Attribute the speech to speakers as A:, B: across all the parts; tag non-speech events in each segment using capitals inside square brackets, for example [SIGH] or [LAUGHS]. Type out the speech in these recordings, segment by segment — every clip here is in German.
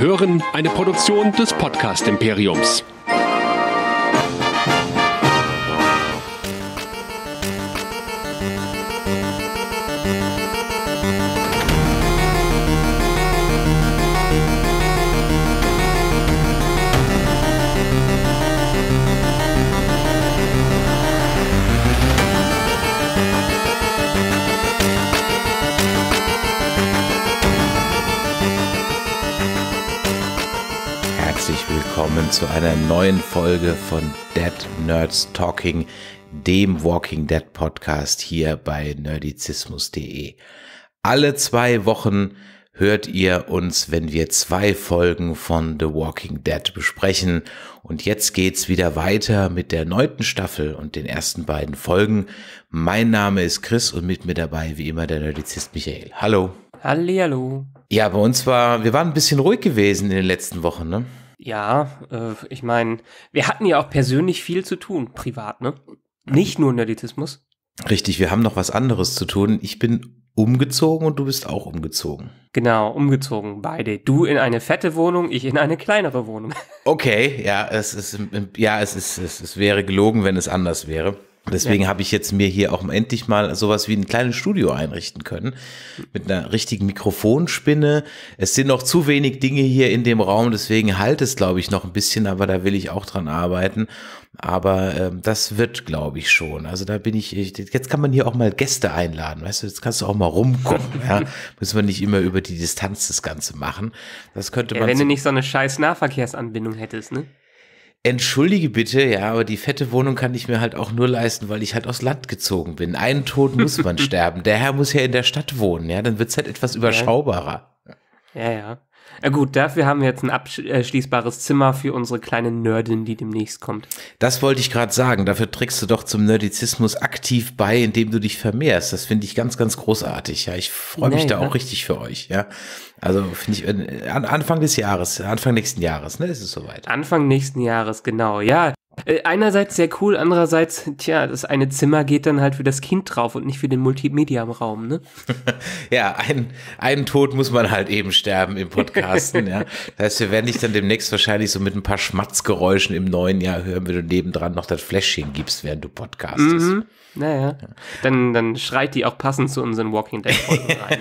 A: hören eine Produktion des Podcast Imperiums.
B: willkommen zu einer neuen Folge von Dead Nerds Talking, dem Walking Dead Podcast hier bei nerdizismus.de. Alle zwei Wochen hört ihr uns, wenn wir zwei Folgen von The Walking Dead besprechen. Und jetzt geht's wieder weiter mit der neunten Staffel und den ersten beiden Folgen. Mein Name ist Chris und mit mir dabei wie immer der Nerdizist Michael. Hallo.
A: Hallo.
B: Ja, bei uns war, wir waren ein bisschen ruhig gewesen in den letzten Wochen, ne?
A: Ja, äh, ich meine, wir hatten ja auch persönlich viel zu tun, privat, ne? Nicht nur Nerditismus.
B: Richtig, wir haben noch was anderes zu tun. Ich bin umgezogen und du bist auch umgezogen.
A: Genau, umgezogen, beide. Du in eine fette Wohnung, ich in eine kleinere Wohnung. [LAUGHS] Okay, ja, es ist, ja, es ist, es,
B: es wäre gelogen, wenn es anders wäre. Deswegen ja. habe ich jetzt mir hier auch endlich mal sowas wie ein kleines Studio einrichten können. Mit einer richtigen Mikrofonspinne. Es sind noch zu wenig Dinge hier in dem Raum, deswegen halt es, glaube ich, noch ein bisschen, aber da will ich auch dran arbeiten. Aber ähm, das wird, glaube ich, schon. Also da bin ich, ich, jetzt kann man hier auch mal Gäste einladen, weißt du, jetzt kannst du auch mal rumkommen, ja. [LAUGHS] Müssen wir nicht immer über die Distanz das Ganze machen. Das könnte ja, man. Wenn so du nicht
A: so eine scheiß Nahverkehrsanbindung hättest, ne?
B: entschuldige bitte, ja, aber die fette Wohnung kann ich mir halt auch nur leisten, weil ich halt aus Land gezogen bin. Einen Tod muss [LAUGHS] man sterben. Der Herr muss ja in der Stadt wohnen, ja, dann wird es halt etwas überschaubarer.
A: Ja, ja. Na gut, dafür haben wir jetzt ein abschließbares äh, Zimmer für unsere kleine Nerdin, die demnächst kommt. Das
B: wollte ich gerade sagen. Dafür trägst du doch zum Nerdizismus aktiv bei, indem du dich vermehrst. Das finde ich ganz, ganz großartig. Ja, ich freue mich nee, da ja. auch ne? richtig für euch. Ja, also finde ich äh, an, Anfang
A: des Jahres, Anfang nächsten Jahres, ne, ist es soweit. Anfang nächsten Jahres, genau. Ja, äh, einerseits sehr cool, andererseits, tja, das eine Zimmer geht dann halt für das Kind drauf und nicht für den Multimedia-Raum, ne? [LAUGHS]
B: ja, einen Tod muss man halt eben sterben im Podcasten, ja. [LAUGHS] Das heißt, wir werden dich dann demnächst wahrscheinlich so mit ein paar Schmatzgeräuschen im neuen Jahr hören, wenn du nebendran noch das Fläschchen gibst, während du podcastest.
A: Mhm. Naja. Dann, dann schreit die auch passend
B: zu unseren Walking Dead Folgen [LAUGHS] rein.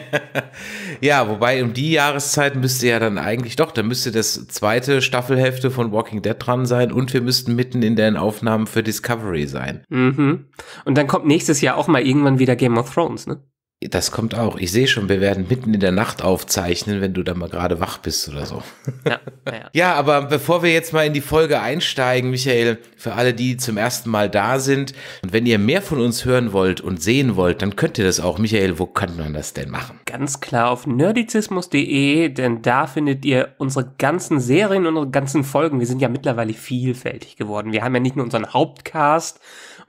B: ja, wobei um die Jahreszeit müsste ja dann eigentlich doch, dann müsste das zweite Staffelhälfte von Walking Dead dran sein und wir müssten mitten in den Aufnahmen für Discovery sein.
A: Mhm. Und dann kommt nächstes Jahr auch mal irgendwann wieder Game of Thrones, ne?
B: Das kommt auch. Ich sehe schon, wir werden mitten in der Nacht aufzeichnen, wenn du da mal gerade wach bist oder so. Ja, ja. ja, aber bevor wir jetzt mal in die Folge einsteigen, Michael, für alle, die zum ersten Mal da sind und wenn ihr mehr von uns hören wollt und sehen wollt, dann könnt ihr das auch. Michael, wo kann man das denn machen?
A: Ganz klar auf nerdizismus.de, denn da findet ihr unsere ganzen Serien unsere ganzen Folgen. Wir sind ja mittlerweile vielfältig geworden. Wir haben ja nicht nur unseren Hauptcast,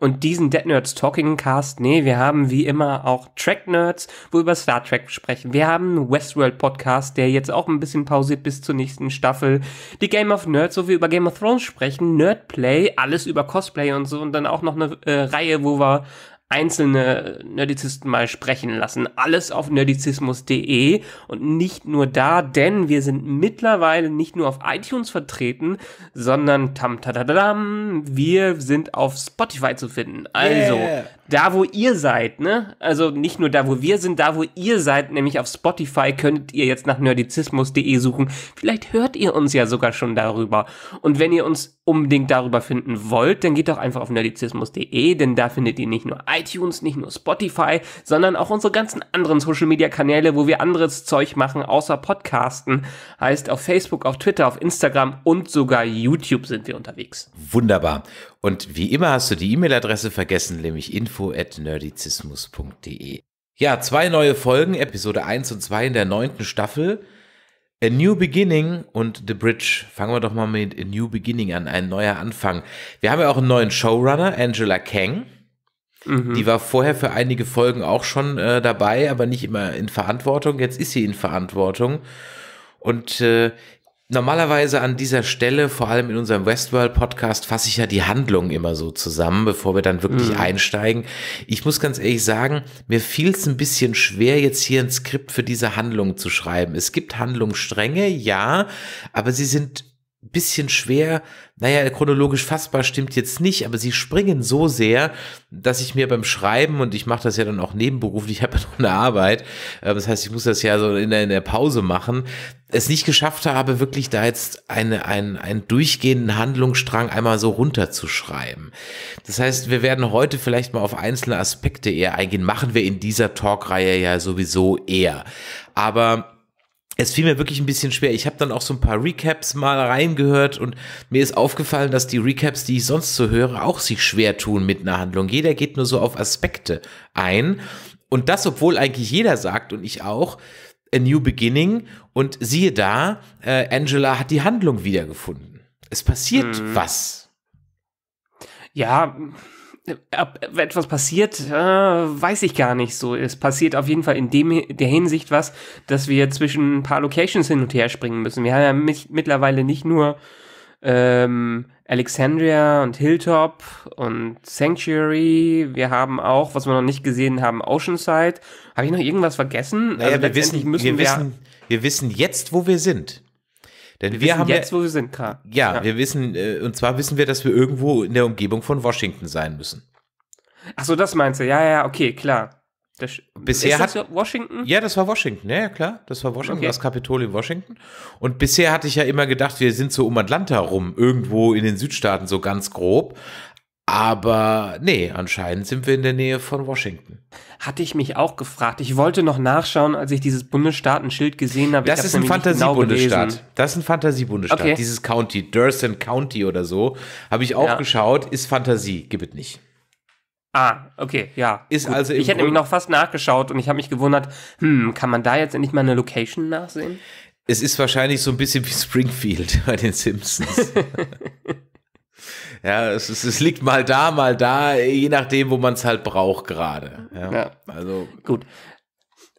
A: und diesen Dead Nerds Talking Cast, nee, wir haben wie immer auch Track Nerds, wo wir über Star Trek sprechen. Wir haben einen Westworld Podcast, der jetzt auch ein bisschen pausiert bis zur nächsten Staffel. Die Game of Nerds, wo wir über Game of Thrones sprechen, Nerdplay, alles über Cosplay und so und dann auch noch eine äh, Reihe, wo wir einzelne Nerdizisten mal sprechen lassen. Alles auf nerdizismus.de und nicht nur da, denn wir sind mittlerweile nicht nur auf iTunes vertreten, sondern tam tam, tam, tam, wir sind auf Spotify zu finden. Also yeah da, wo ihr seid, ne? Also nicht nur da, wo wir sind, da, wo ihr seid, nämlich auf Spotify könntet ihr jetzt nach nerdizismus.de suchen. Vielleicht hört ihr uns ja sogar schon darüber. Und wenn ihr uns unbedingt darüber finden wollt, dann geht doch einfach auf nerdizismus.de, denn da findet ihr nicht nur iTunes, nicht nur Spotify, sondern auch unsere ganzen anderen Social Media Kanäle, wo wir anderes Zeug machen, außer Podcasten. Heißt auf Facebook, auf Twitter, auf Instagram und sogar YouTube sind wir unterwegs.
B: Wunderbar. Und wie immer hast du die E-Mail-Adresse vergessen, nämlich info at nerdizismus.de. Ja, zwei neue Folgen, Episode 1 und 2 in der neunten Staffel. A New Beginning und The Bridge. Fangen wir doch mal mit A New Beginning an, ein neuer Anfang. Wir haben ja auch einen neuen Showrunner, Angela Kang. Mhm. Die war vorher für einige Folgen auch schon äh, dabei, aber nicht immer in Verantwortung. Jetzt ist sie in Verantwortung. Und äh, Normalerweise an dieser Stelle, vor allem in unserem Westworld-Podcast, fasse ich ja die Handlung immer so zusammen, bevor wir dann wirklich mhm. einsteigen. Ich muss ganz ehrlich sagen, mir fiel es ein bisschen schwer, jetzt hier ein Skript für diese Handlung zu schreiben. Es gibt Handlungsstränge, ja, aber sie sind bisschen schwer, naja, chronologisch fassbar stimmt jetzt nicht, aber sie springen so sehr, dass ich mir beim Schreiben, und ich mache das ja dann auch nebenberuflich, [LAUGHS] ich habe ja noch eine Arbeit, äh, das heißt, ich muss das ja so in der, in der Pause machen, es nicht geschafft habe, wirklich da jetzt eine, ein, einen durchgehenden Handlungsstrang einmal so runterzuschreiben. Das heißt, wir werden heute vielleicht mal auf einzelne Aspekte eher eingehen, machen wir in dieser Talkreihe ja sowieso eher. Aber es fiel mir wirklich ein bisschen schwer. Ich habe dann auch so ein paar Recaps mal reingehört und mir ist aufgefallen, dass die Recaps, die ich sonst so höre, auch sich schwer tun mit einer Handlung. Jeder geht nur so auf Aspekte ein. Und das, obwohl eigentlich jeder sagt und ich auch, A New Beginning. Und siehe da,
A: äh, Angela
B: hat die Handlung wiedergefunden. Es passiert mhm. was.
A: Ja, ob etwas passiert, äh, weiß ich gar nicht so. Es passiert auf jeden Fall in dem, der Hinsicht was, dass wir zwischen ein paar Locations hin und her springen müssen. Wir haben ja mit, mittlerweile nicht nur ähm, Alexandria und Hilltop und Sanctuary. Wir haben auch, was wir noch nicht gesehen haben, Oceanside. Habe ich noch irgendwas vergessen? Naja, also wir wissen, müssen wir, wir, wissen, wir wissen
B: jetzt, wo wir sind. Denn wir, wir haben jetzt,
A: wo wir sind, klar.
B: Ja, ja, wir wissen, äh, und zwar wissen wir, dass wir irgendwo in der Umgebung von Washington sein müssen.
A: Ach so, das meinst du? Ja, ja, okay, klar. Das, bisher hat Washington?
B: Ja, das war Washington. Ja, klar, das war Washington, okay. das Kapitol in Washington. Und bisher hatte ich ja immer gedacht, wir sind so um Atlanta rum, irgendwo in den Südstaaten so ganz grob. Aber nee, anscheinend sind wir in der Nähe von Washington.
A: Hatte ich mich auch gefragt. Ich wollte noch nachschauen, als ich dieses Bundesstaatenschild gesehen habe. Das ist ein genau Fantasiebundesstaat. Genau
B: das ist ein Fantasiebundesstaat. Okay. Dieses County, Durson County oder so, habe ich auch ja. geschaut, ist Fantasie, gibt es nicht.
A: Ah, okay, ja. Ist also ich hätte nämlich noch fast nachgeschaut und ich habe mich gewundert, hm, kann man da jetzt endlich mal eine Location nachsehen? Es ist wahrscheinlich so ein bisschen wie Springfield [LAUGHS] bei den Simpsons. [LAUGHS] Ja, es, es, es, liegt mal da, mal da, je nachdem, wo man es halt braucht gerade. Ja, ja. Also gut.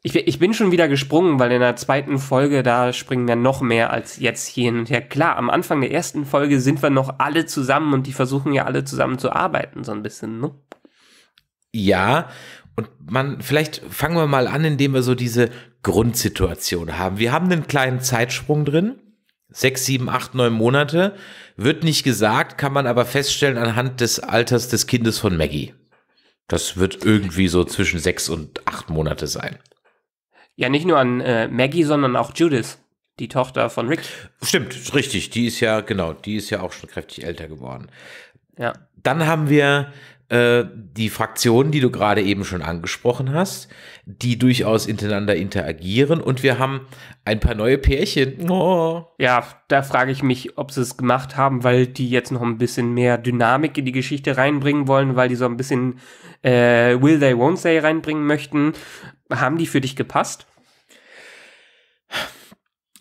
A: Ich, ich bin schon wieder gesprungen, weil in der zweiten Folge, da springen wir noch mehr als jetzt hier hin und her. Klar, am Anfang der ersten Folge sind wir noch alle zusammen und die versuchen ja alle zusammen zu arbeiten, so ein bisschen, ne?
B: Ja, und man,
A: vielleicht fangen
B: wir mal an, indem wir so diese Grundsituation haben. Wir haben einen kleinen Zeitsprung drin sechs, sieben, acht, neun Monate, wird nicht gesagt, kann man aber feststellen anhand des Alters des Kindes von Maggie. Das wird irgendwie so zwischen sechs und acht Monate sein.
A: Ja, nicht nur an äh, Maggie, sondern auch Judith, die Tochter von Rick. Stimmt,
B: richtig. Die ist ja, genau, die ist ja auch schon kräftig älter geworden. Ja. Dann haben wir äh, die Fraktionen, die du gerade eben schon angesprochen hast, die durchaus miteinander interagieren und wir haben ein paar neue Pärchen. Oh.
A: Ja, da frage ich mich, ob sie es gemacht haben, weil die jetzt noch ein bisschen mehr Dynamik in die Geschichte reinbringen wollen, weil die so ein bisschen äh, Will They, Won't Say reinbringen möchten. Haben die für dich gepasst?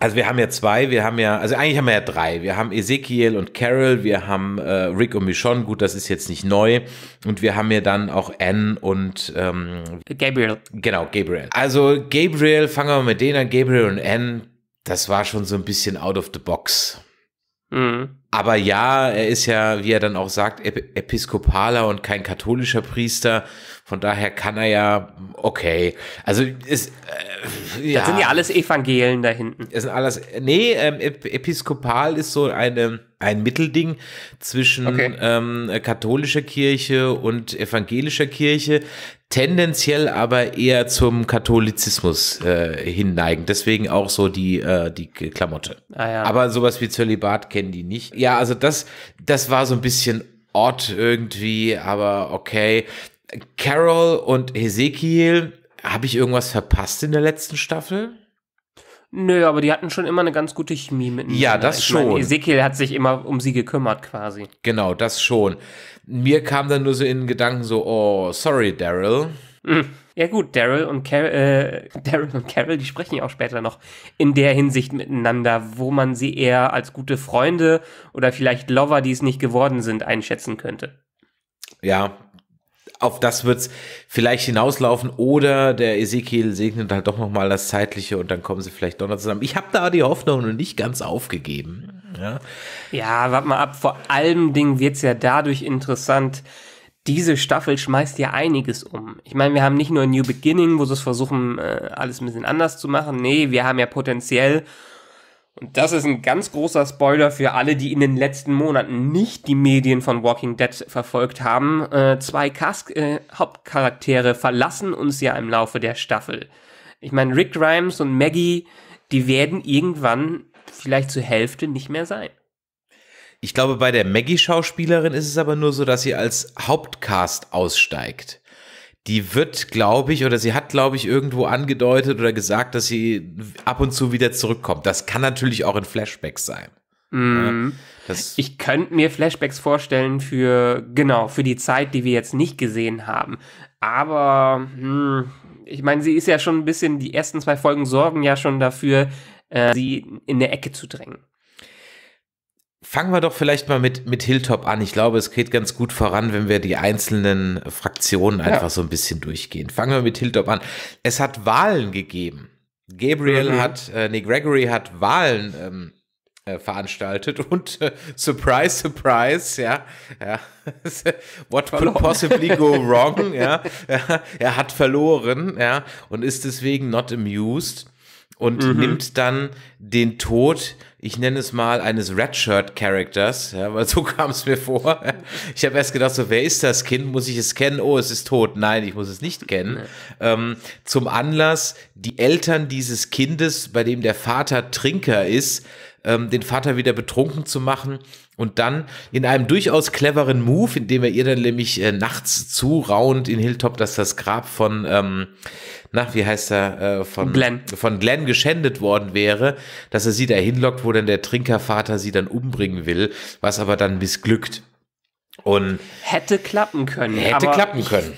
A: Also wir haben ja zwei, wir
B: haben ja, also eigentlich haben wir ja drei. Wir haben Ezekiel und Carol, wir haben äh, Rick und Michonne, gut, das ist jetzt nicht neu. Und wir haben ja dann auch Anne und ähm, Gabriel. Genau, Gabriel. Also Gabriel, fangen wir mal mit denen an, Gabriel und Anne, das war schon so ein bisschen out of the box. Mhm. Aber ja, er ist ja, wie er dann auch sagt, Episkopaler und kein katholischer Priester. Von daher kann er ja, okay. Also ist. Äh, ja. Das sind ja alles
A: Evangelen
B: da hinten. Das sind alles. Nee, ähm, Episkopal ist so eine ein Mittelding zwischen okay. ähm, katholischer Kirche und evangelischer Kirche, tendenziell aber eher zum Katholizismus äh, hinneigen. Deswegen auch so die, äh, die Klamotte. Ah, ja. Aber sowas wie Zölibat kennen die nicht. Ja, also das, das war so ein bisschen odd irgendwie, aber okay. Carol und Ezekiel, habe ich irgendwas verpasst in der letzten Staffel?
A: Nö, aber die hatten schon immer eine ganz gute Chemie mit Ja, das ich schon. Meine, Ezekiel hat sich immer um sie gekümmert quasi.
B: Genau, das schon.
A: Mir kam dann nur so in den Gedanken so, oh, sorry, Daryl. Hm. Ja gut, Daryl und, Car äh, [LAUGHS] Daryl und Carol, die sprechen ja auch später noch in der Hinsicht miteinander, wo man sie eher als gute Freunde oder vielleicht Lover, die es nicht geworden sind, einschätzen könnte.
B: Ja, auf das wird es vielleicht hinauslaufen oder der Ezekiel segnet halt doch nochmal das Zeitliche und dann kommen sie vielleicht doch noch zusammen. Ich habe da die Hoffnung noch nicht ganz aufgegeben.
A: Ja, ja warte mal ab. Vor allem Dingen es ja dadurch interessant, diese Staffel schmeißt ja einiges um. Ich meine, wir haben nicht nur New Beginning, wo sie es versuchen, äh, alles ein bisschen anders zu machen. Nee, wir haben ja potenziell und das ist ein ganz großer Spoiler für alle, die in den letzten Monaten nicht die Medien von Walking Dead verfolgt haben. Äh, zwei Cask-Hauptcharaktere äh, verlassen uns ja im Laufe der Staffel. Ich meine, Rick Grimes und Maggie, die werden irgendwann vielleicht zur Hälfte nicht mehr sein. Ich glaube, bei der Maggie-Schauspielerin ist es aber nur so, dass
B: sie als Hauptcast aussteigt die wird, glaube ich, oder sie hat, glaube ich, irgendwo angedeutet oder gesagt, dass sie ab und zu wieder zurückkommt. Das kann natürlich auch in
A: Flashbacks sein. Mm. Ja, ich könnte mir Flashbacks vorstellen für, genau, für die Zeit, die wir jetzt nicht gesehen haben. Aber, mh, hm, ich meine, sie ist ja schon ein bisschen, die ersten zwei Folgen sorgen ja schon dafür, äh, sie in eine Ecke zu drängen.
B: Fangen wir doch vielleicht mal mit, mit Hilltop an. Ich glaube, es geht ganz gut voran, wenn wir die einzelnen Fraktionen einfach ja. so ein bisschen durchgehen. Fangen wir mit Hilltop an. Es hat Wahlen gegeben. Gabriel mhm. hat, äh, nee, Gregory hat Wahlen ähm, äh, veranstaltet [LAUGHS] und äh, surprise, surprise, ja, ja. [LAUGHS] What could possibly go [LAUGHS] wrong, ja, ja, Er hat verloren, ja, und ist deswegen not amused und mhm. nimmt dann den Tod ich nenne es mal, eines Redshirt-Characters, ja, weil so [LAUGHS] kam es mir vor. Ich habe erst gedacht, so, wer ist das Kind? Muss ich es kennen? Oh, es ist tot. Nein, ich muss es nicht kennen. Ähm, zum Anlass, die Eltern dieses Kindes, bei dem der Vater Trinker ist, ähm, den Vater wieder betrunken zu machen und dann in einem durchaus cleveren Move, indem er ihr dann nämlich äh, nachts zuraunt in Hilltop, dass das Grab von, ähm, nach wie heißt er, äh, von Glenn. von Glenn geschändet worden wäre, dass er sie da hinlockt, wo dann der Trinkervater sie dann umbringen will, was aber dann missglückt. Und
A: hätte klappen können. Hätte klappen können.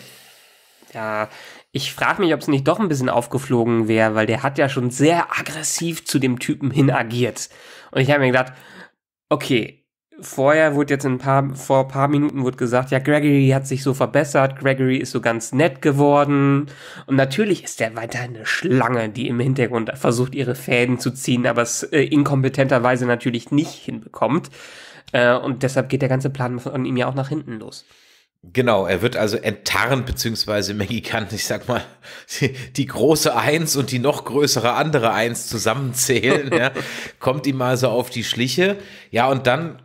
A: Ich, ja, ich frage mich, ob es nicht doch ein bisschen aufgeflogen wäre, weil der hat ja schon sehr aggressiv zu dem Typen hin agiert. Und ich habe mir gedacht, okay, vorher wurde jetzt ein paar, vor ein paar Minuten wurde gesagt, ja, Gregory hat sich so verbessert, Gregory ist so ganz nett geworden. Und natürlich ist er weiter eine Schlange, die im Hintergrund versucht, ihre Fäden zu ziehen, aber es äh, inkompetenterweise natürlich nicht hinbekommt. Äh, und deshalb geht der ganze Plan von ihm ja auch nach hinten los. Genau, er wird also enttarnt, beziehungsweise Maggie kann, ich sag mal, [LAUGHS] die
B: große Eins und die noch größere andere Eins zusammenzählen. ja. [LAUGHS] Kommt ihm also auf die Schliche. Ja, und dann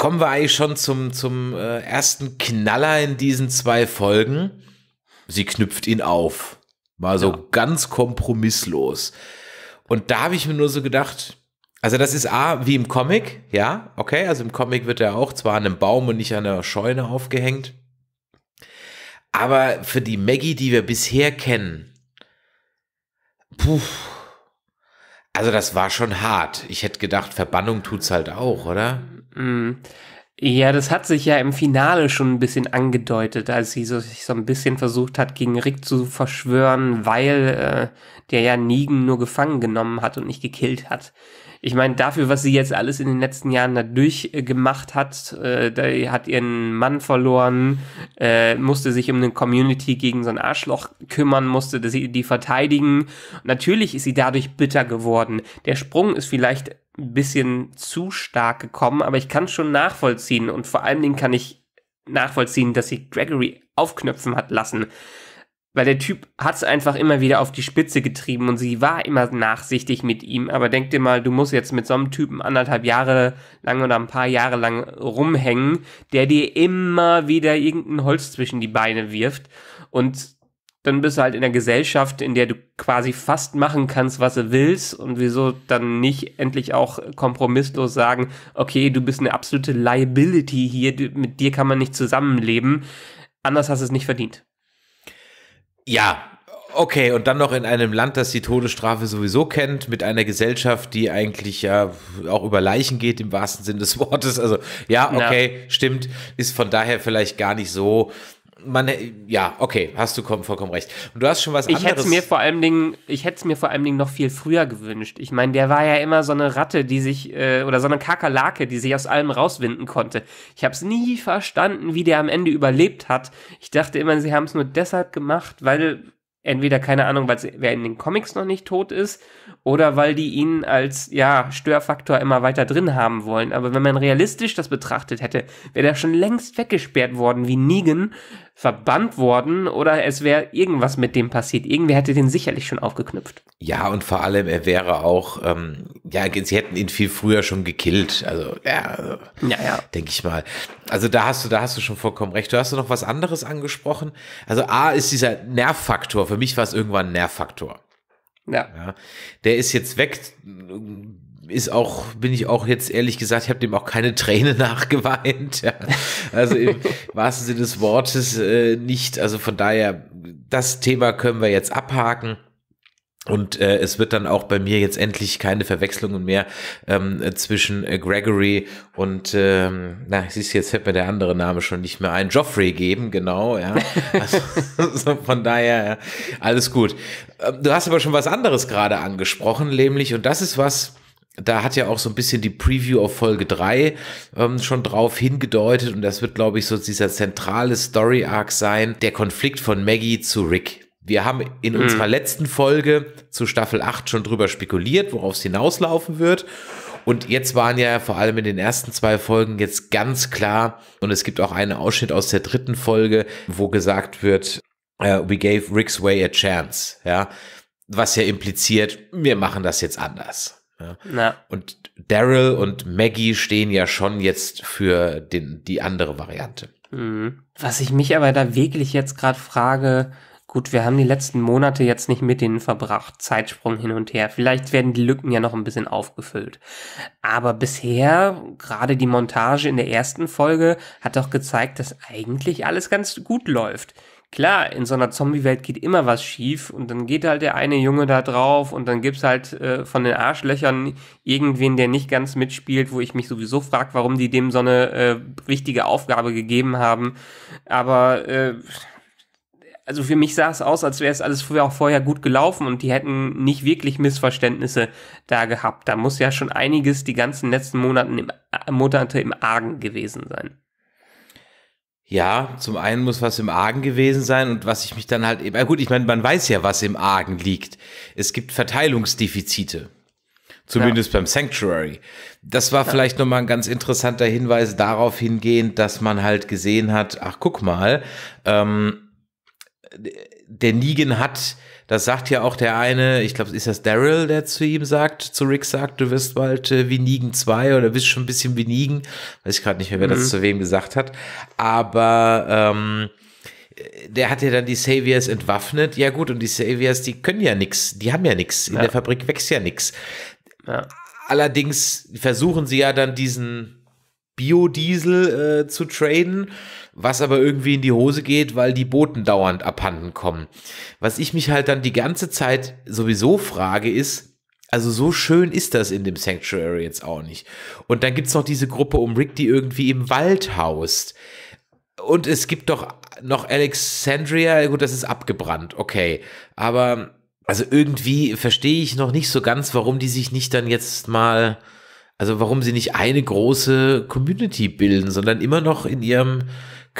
B: kommen wir eigentlich schon zum, zum äh, ersten Knaller in diesen zwei Folgen. Sie knüpft ihn auf. War so ja. ganz kompromisslos. Und da habe ich mir nur so gedacht, also das ist A, wie im Comic, ja, okay, also im Comic wird er auch zwar an einem Baum und nicht an einer Scheune aufgehängt, aber für die Maggie, die wir bisher kennen, puh, also das war schon hart. Ich hätte gedacht, Verbannung tut's halt auch, oder?
A: Mm. Ja, das hat sich ja im Finale schon ein bisschen angedeutet, als sie so, sich so ein bisschen versucht hat, gegen Rick zu verschwören, weil äh, der ja Negan nur gefangen genommen hat und nicht gekillt hat ich meine, dafür, was sie jetzt alles in den letzten Jahren da durchgemacht hat, äh, da hat ihren Mann verloren, äh, musste sich um eine Community gegen so ein Arschloch kümmern, musste die, die verteidigen. Natürlich ist sie dadurch bitter geworden. Der Sprung ist vielleicht ein bisschen zu stark gekommen, aber ich kann es schon nachvollziehen und vor allen Dingen kann ich nachvollziehen, dass sie Gregory aufknöpfen hat lassen. Weil der Typ hat es einfach immer wieder auf die Spitze getrieben und sie war immer nachsichtig mit ihm. Aber denk dir mal, du musst jetzt mit so einem Typen anderthalb Jahre lang oder ein paar Jahre lang rumhängen, der dir immer wieder irgendein Holz zwischen die Beine wirft. Und dann bist du halt in einer Gesellschaft, in der du quasi fast machen kannst, was du willst und wieso dann nicht endlich auch kompromisslos sagen, okay, du bist eine absolute Liability hier, mit dir kann man nicht zusammenleben, anders hast du es nicht verdient. Ja, Okay, und dann noch
B: in einem Land, das die Todesstrafe sowieso kennt, mit einer Gesellschaft, die eigentlich ja auch über Leichen geht, im wahrsten Sinn des Wortes. Also ja, okay, ja. stimmt, ist von daher vielleicht gar
A: nicht so man, ja, okay, hast du vollkommen recht. Und du hast schon was ich anderes. Hätt's mir vor allen Dingen, ich hätte es mir vor allen Dingen noch viel früher gewünscht. Ich meine, der war ja immer so eine Ratte, die sich, äh, oder so eine Kakerlake, die sich aus allem rauswinden konnte. Ich habe es nie verstanden, wie der am Ende überlebt hat. Ich dachte immer, sie haben es nur deshalb gemacht, weil entweder, keine Ahnung, weil wer in den Comics noch nicht tot ist, oder weil die ihn als, ja, Störfaktor immer weiter drin haben wollen. Aber wenn man realistisch das betrachtet hätte, wäre der schon längst weggesperrt worden, wie Negan, verbannt worden oder es wäre irgendwas mit dem passiert. Irgendwer hätte den sicherlich schon aufgeknüpft.
B: Ja, und vor allem, er wäre auch, ähm, ja, sie hätten ihn viel früher schon gekillt. Also, ja, also, ja, ja. denke ich mal. Also da hast du, da hast du schon vollkommen recht. Du hast noch was anderes angesprochen. Also A ist dieser Nervfaktor. Für mich war es irgendwann ein Nervfaktor. Ja. ja. Der ist jetzt weg ist auch, bin ich auch jetzt ehrlich gesagt, ich habe dem auch keine [LAUGHS] Träne nachgeweint. Ja. Also im [LAUGHS] wahrsten Sinne des Wortes äh, nicht. Also von daher, das Thema können wir jetzt abhaken. Und äh, es wird dann auch bei mir jetzt endlich keine Verwechslungen mehr ähm, zwischen äh, Gregory und, ähm, na, siehst du, jetzt fällt mir der andere Name schon nicht mehr ein, Geoffrey geben, genau, ja. Also, [LAUGHS] so von daher, ja, alles gut. Ähm, du hast aber schon was anderes gerade angesprochen, nämlich, und das ist was, da hat ja auch so ein bisschen die Preview auf Folge 3 ähm, schon drauf hingedeutet und das wird, glaube ich, so dieser zentrale Story-Arc sein, der Konflikt von Maggie zu Rick. Wir haben in mhm. unserer letzten Folge zu Staffel 8 schon drüber spekuliert, worauf es hinauslaufen wird. Und jetzt waren ja vor allem in den ersten zwei Folgen jetzt ganz klar, und es gibt auch einen Ausschnitt aus der dritten Folge, wo gesagt wird, uh, we gave Rick's way a chance, ja. Was ja impliziert, wir machen das jetzt anders. Ja. Na. Und Daryl und Maggie stehen ja schon jetzt für den, die andere Variante.
A: Mhm. Was ich mich aber da wirklich jetzt gerade frage, gut, wir haben die letzten Monate jetzt nicht mit denen verbracht, Zeitsprung hin und her. Vielleicht werden die Lücken ja noch ein bisschen aufgefüllt. Aber bisher, gerade die Montage in der ersten Folge, hat doch gezeigt, dass eigentlich alles ganz gut läuft klar, in so einer Zombie-Welt geht immer was schief und dann geht halt der eine Junge da drauf und dann gibt's halt äh, von den Arschlöchern irgendwen, der nicht ganz mitspielt, wo ich mich sowieso frage, warum die dem so eine äh, wichtige Aufgabe gegeben haben. Aber äh, also für mich sah es aus, als wäre es alles früher auch vorher gut gelaufen und die hätten nicht wirklich Missverständnisse da gehabt. Da muss ja schon einiges die ganzen letzten Monaten im, äh, Monate im Argen gewesen sein.
B: Ja, zum einen muss was im Argen gewesen sein und was ich mich dann halt eben, ja gut, ich meine, man weiß ja, was im Argen liegt. Es gibt Verteilungsdefizite. Zumindest ja. beim Sanctuary. Das war ja. vielleicht nochmal ein ganz interessanter Hinweis darauf hingehend, dass man halt gesehen hat, ach guck mal, ähm, der Negan hat das sagt ja auch der eine, ich glaube, ist das Daryl, der zu ihm sagt, zu Rick sagt, du wirst bald äh, wie Nigen 2 oder bist schon ein bisschen wie Nigen. Weiß ich gerade nicht mehr, wer mhm. das zu wem gesagt hat. Aber ähm, der hat ja dann die Saviors entwaffnet. Ja gut, und die Saviors, die können ja nichts, die haben ja nichts. In ja. der Fabrik wächst ja nichts. Ja. Allerdings versuchen sie ja dann diesen Biodiesel äh, zu traden was aber irgendwie in die Hose geht, weil die Boten dauernd abhanden kommen. Was ich mich halt dann die ganze Zeit sowieso frage, ist, also so schön ist das in dem Sanctuary jetzt auch nicht. Und dann gibt es noch diese Gruppe um Rick, die irgendwie im Wald haust. Und es gibt doch noch Alexandria, gut, das ist abgebrannt, okay. Aber also irgendwie verstehe ich noch nicht so ganz, warum die sich nicht dann jetzt mal, also warum sie nicht eine große Community bilden, sondern immer noch in ihrem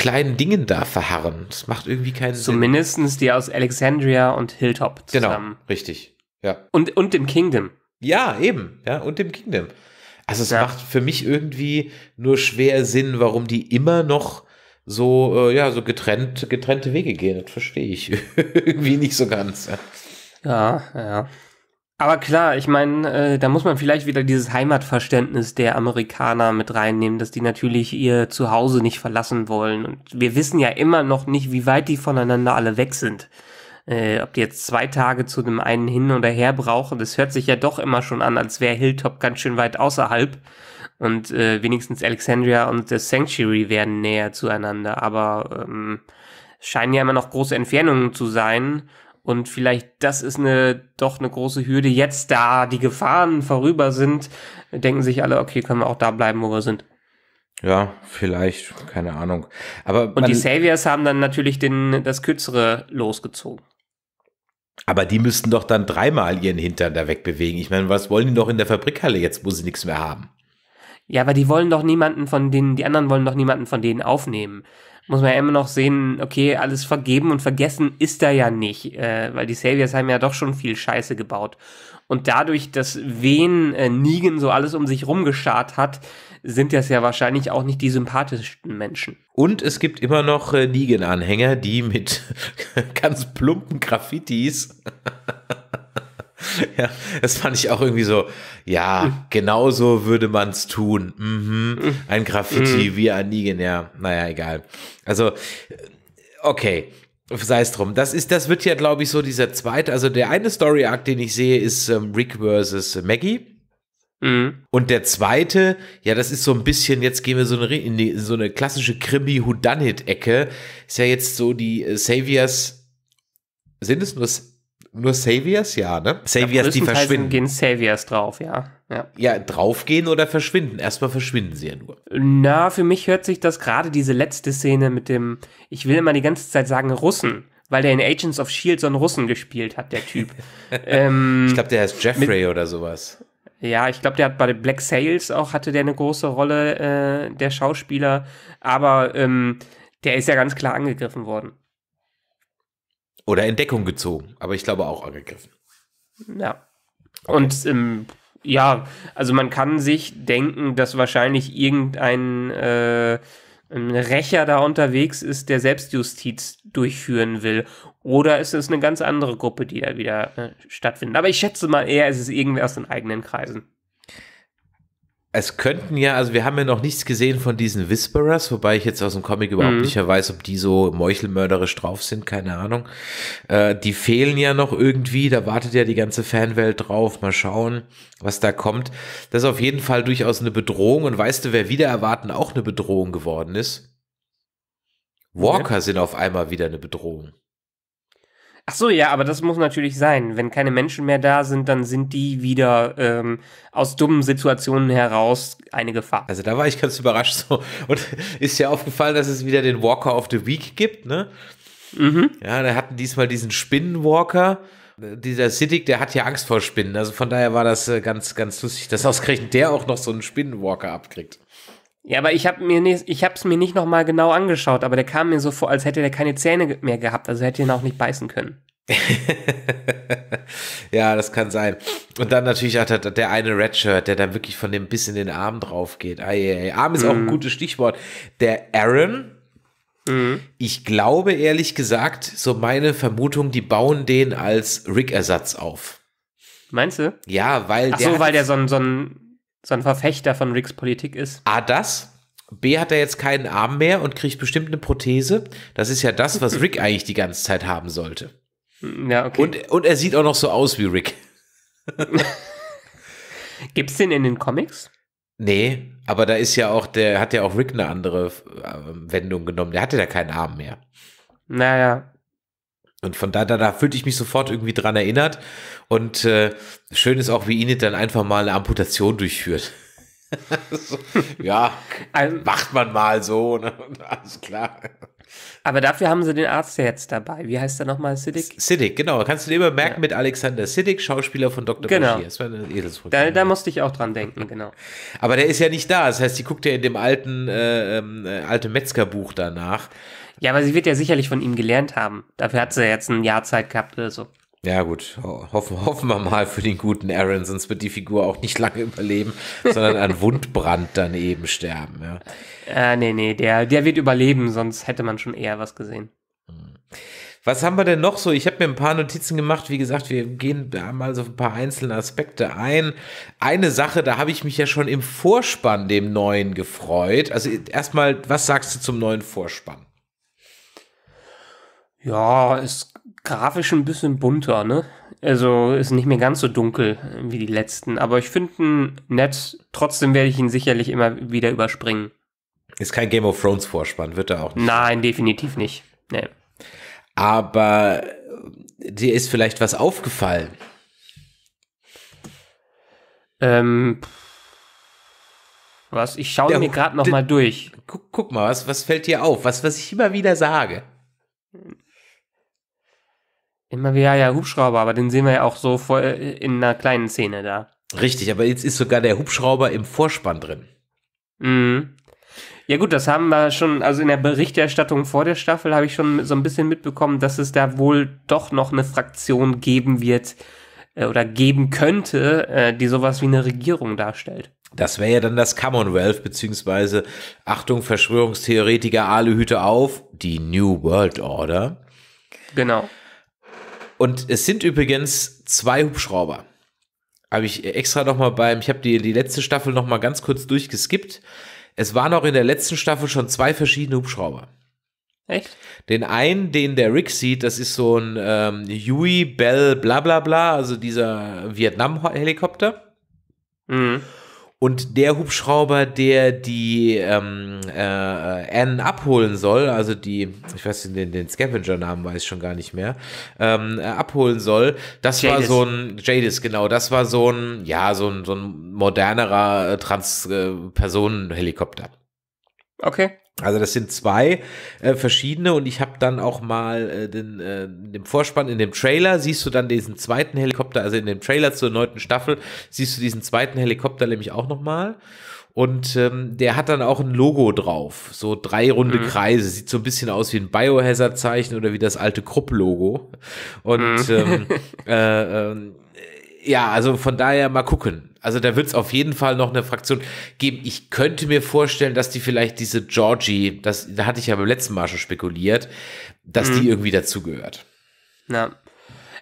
B: kleinen Dingen da verharren. Das
A: macht irgendwie keinen Zumindest Sinn. Zumindest die aus Alexandria und Hilltop genau, zusammen. Genau, richtig. Ja. Und, und dem Kingdom. Ja, eben. Ja, und dem Kingdom. Also
B: es ja. macht für mich irgendwie nur schwer Sinn, warum die immer noch so, äh, ja, so getrennt, getrennte Wege gehen. Das verstehe ich [LAUGHS] irgendwie nicht so ganz.
A: Ja, ja. ja. Aber klar, ich meine, äh, da muss man vielleicht wieder dieses Heimatverständnis der Amerikaner mit reinnehmen, dass die natürlich ihr Zuhause nicht verlassen wollen. Und wir wissen ja immer noch nicht, wie weit die voneinander alle weg sind. Äh, ob die jetzt zwei Tage zu dem einen hin oder her brauchen, das hört sich ja doch immer schon an, als wäre Hilltop ganz schön weit außerhalb. Und äh, wenigstens Alexandria und The Sanctuary werden näher zueinander. Aber ähm, scheinen ja immer noch große Entfernungen zu sein. Und vielleicht das ist eine doch eine große Hürde. Jetzt, da die Gefahren vorüber sind, denken sich alle, okay, können wir auch da bleiben, wo wir sind.
B: Ja, vielleicht, keine Ahnung. Aber und die
A: Saviors haben dann natürlich den, das kürzere losgezogen.
B: Aber die müssten
A: doch dann dreimal ihren Hintern da wegbewegen. Ich meine, was wollen die noch in der Fabrikhalle jetzt, wo sie nichts mehr haben? Ja, aber die wollen doch niemanden von denen, die anderen wollen doch niemanden von denen aufnehmen muss man ja immer noch sehen, okay, alles vergeben und vergessen ist da ja nicht, äh, weil die Saviors haben ja doch schon viel Scheiße gebaut. Und dadurch, dass wen äh, Negan so alles um sich rumgeschart hat, sind das ja wahrscheinlich auch nicht die sympathischsten Menschen. Und es gibt immer noch
B: äh, Negan-Anhänger, die mit [LAUGHS] ganz plumpen Graffitis [LAUGHS] Ja, das fand ich auch irgendwie so, ja, genauso würde man es tun. Mhm, ein Graffiti mhm. wie ein Igen, ja, naja, egal. Also, äh, okay, sei es drum. Das, ist, das wird ja, glaube ich, so dieser zweite, also der eine Story-Arc, den ich sehe, ist ähm, Rick versus Maggie. Mhm. Und der zweite, ja, das ist so ein bisschen, jetzt gehen wir so eine, in die, so eine klassische Krimi-Houdanit-Ecke. Ist ja jetzt so die äh, Saviors, sind es nur nur Saviors, ja, ne? Saviors, die verschwinden. gehen Saviors drauf, ja. Ja, ja draufgehen oder verschwinden?
A: Erstmal verschwinden sie ja nur. Na, für mich hört sich das gerade diese letzte Szene mit dem, ich will immer die ganze Zeit sagen Russen, weil der in Agents of Shield so einen Russen gespielt hat, der Typ.
B: [LAUGHS] ähm, ich glaube, der heißt Jeffrey mit, oder sowas.
A: Ja, ich glaube, der hat bei Black Sales auch hatte der eine große Rolle, äh, der Schauspieler. Aber ähm, der ist ja ganz klar angegriffen worden.
B: Oder in Deckung gezogen, aber ich glaube auch angegriffen.
A: Ja. Okay. Und ähm, ja, also man kann sich denken, dass wahrscheinlich irgendein äh, Rächer da unterwegs ist, der Selbstjustiz durchführen will. Oder ist es eine ganz andere Gruppe, die da wieder äh, stattfindet? Aber ich schätze mal eher, ist es ist irgendwer aus den eigenen Kreisen
B: es könnten ja, also wir haben ja noch nichts gesehen von diesen Whisperers, wobei ich jetzt aus dem Comic überhaupt mhm. nicht mehr weiß, ob die so meuchelmörderisch drauf sind, keine Ahnung. Äh, die fehlen ja noch irgendwie, da wartet ja die ganze Fanwelt drauf. Mal schauen, was da kommt. Das ist auf jeden Fall durchaus eine Bedrohung und weißt du, wer wieder erwarten auch eine Bedrohung geworden ist? Walker okay. sind auf einmal wieder eine Bedrohung.
A: Ach so, ja, aber das muss natürlich sein. Wenn keine Menschen mehr da sind, dann sind die wieder ähm, aus dummen Situationen heraus eine Gefahr. Also da war ich ganz überrascht so. Und [LAUGHS] ist ja aufgefallen, dass es wieder den Walker of the
B: Week gibt, ne? Mhm. Ja, da hatten diesmal diesen Spinnenwalker. Dieser Siddiq, der hat ja Angst vor Spinnen. Also von daher war das äh, ganz, ganz lustig, dass ausgerechnet der auch noch so einen
A: Spinnenwalker abkriegt. Ja, aber ich habe mir nicht, ich hab's mir nicht noch mal genau angeschaut, aber der kam mir so vor, als hätte der keine Zähne mehr gehabt, also hätte ihn auch nicht beißen können.
B: [LAUGHS] ja, das kann sein. Und dann natürlich hat, der eine Redshirt, der dann wirklich von dem bis in den Arm drauf geht. Ai, ai, ai. Arm ist mm. auch ein mhm. gutes Stichwort. Der Aaron, mm. ich glaube ehrlich gesagt, so meine Vermutung, die bauen den als Rick-Ersatz auf. Meinst du? Ja, weil Ach der. so, weil der
A: so ein, so ein so ein Verfechter von
B: Ricks Politik ist. A, das? B hat er jetzt keinen Arm mehr und kriegt bestimmt eine Prothese. Das ist ja das, was Rick eigentlich die ganze Zeit haben sollte. Mm, ja, okay. Und, und er sieht auch noch so aus wie Rick.
A: [LAUGHS] Gibt's den in den Comics?
B: Nee, aber da ist ja auch, der hat ja auch Rick eine andere äh, Wendung genommen. Der hatte ja keinen Arm mehr. Naja, und von daher, da, da fühlte ich mich sofort irgendwie dran erinnert. Und äh, schön ist auch, wie Init dann einfach mal eine Amputation durchführt. [LAUGHS] so, ja, also, macht man mal so, ne? [LAUGHS] alles klar.
A: Aber dafür haben sie den Arzt ja jetzt dabei. Wie heißt er nochmal? Siddick? Siddick, genau. Kannst du dir immer merken ja. mit Alexander Siddick, Schauspieler von Dr. Genau. Bashir. Das war eine da, da musste ich auch dran denken, genau. [LAUGHS] Aber der
B: ist ja nicht da. Das heißt, die guckt ja in dem alten, äh, ähm, äh, alten Metzgerbuch danach. Ja,
A: aber sie wird ja sicherlich von ihm gelernt haben. Dafür hat sie ja jetzt ein Jahr Zeit gehabt oder so.
B: Ja, gut, hoffen, hoffen wir mal für den guten Aaron, sonst wird die Figur auch nicht lange überleben, sondern an [LAUGHS] Wundbrand dann eben sterben. Ja. Äh, nee, nee, der, der wird überleben, sonst hätte man schon eher was gesehen. Hm. Was haben wir denn noch so? Ich habe mir ein paar Notizen gemacht. Wie gesagt, wir gehen da mal so ein paar einzelne Aspekte ein. Eine Sache, da habe ich mich ja schon im Vorspann dem neuen gefreut. Also erstmal, was sagst du zum neuen Vorspann?
A: Ja, ist grafisch ein bisschen bunter, ne? Also ist nicht mehr ganz so dunkel wie die letzten, aber ich finde ihn nett. Trotzdem werde ich ihn sicherlich immer wieder überspringen. Ist kein Game of Thrones
B: Vorspann, wird er
A: auch nicht. Nein, definitiv
B: nicht. Nee. Aber äh, dir ist vielleicht was aufgefallen. Ähm,
A: was? Ich schaue mir gerade noch mal durch. Guck, guck mal, was, was fällt dir auf? Was, was ich immer wieder sage. Immer wieder, ja, Hubschrauber, aber den sehen wir ja auch so vor, äh, in einer kleinen Szene da. Richtig, aber jetzt ist sogar der Hubschrauber im Vorspann drin. Mhm. Ja gut, das haben wir schon, also in der Berichterstattung vor der Staffel habe ich schon so ein bisschen mitbekommen, dass es da wohl doch noch eine Fraktion geben wird äh, oder geben könnte, äh, die sowas wie eine Regierung darstellt. Das wäre ja dann das
B: Commonwealth, beziehungsweise, Achtung, Verschwörungstheoretiker, alle Hüte auf, die New World Order. Genau. Und es sind übrigens zwei Hubschrauber. Habe ich extra nochmal beim, ich habe die, die letzte Staffel nochmal ganz kurz durchgeskippt. Es waren auch in der letzten Staffel schon zwei verschiedene Hubschrauber. Echt? Den einen, den der Rick sieht, das ist so ein ähm, Yui Bell bla bla bla, also dieser Vietnam-Helikopter. Mhm. Und der Hubschrauber, der die ähm, äh, Anne abholen soll, also die, ich weiß nicht, den, den Scavenger-Namen weiß ich schon gar nicht mehr, ähm, äh, abholen soll, das Jadis. war so ein, Jadis, genau, das war so ein, ja, so ein, so ein modernerer äh, Trans-Personen-Helikopter. Äh, Okay. Also das sind zwei äh, verschiedene und ich habe dann auch mal äh, den, äh, dem Vorspann in dem Trailer, siehst du dann diesen zweiten Helikopter, also in dem Trailer zur neunten Staffel, siehst du diesen zweiten Helikopter nämlich auch nochmal. Und ähm, der hat dann auch ein Logo drauf, so drei runde mhm. Kreise, sieht so ein bisschen aus wie ein Biohazard-Zeichen oder wie das alte Krupp-Logo. Und mhm. ähm, [LAUGHS] äh, äh, ja, also von daher mal gucken. Also da wird es auf jeden Fall noch eine Fraktion geben. Ich könnte mir vorstellen, dass die vielleicht diese Georgie, das, da hatte ich ja beim letzten Mal schon spekuliert, dass mhm. die irgendwie dazugehört.
A: Na.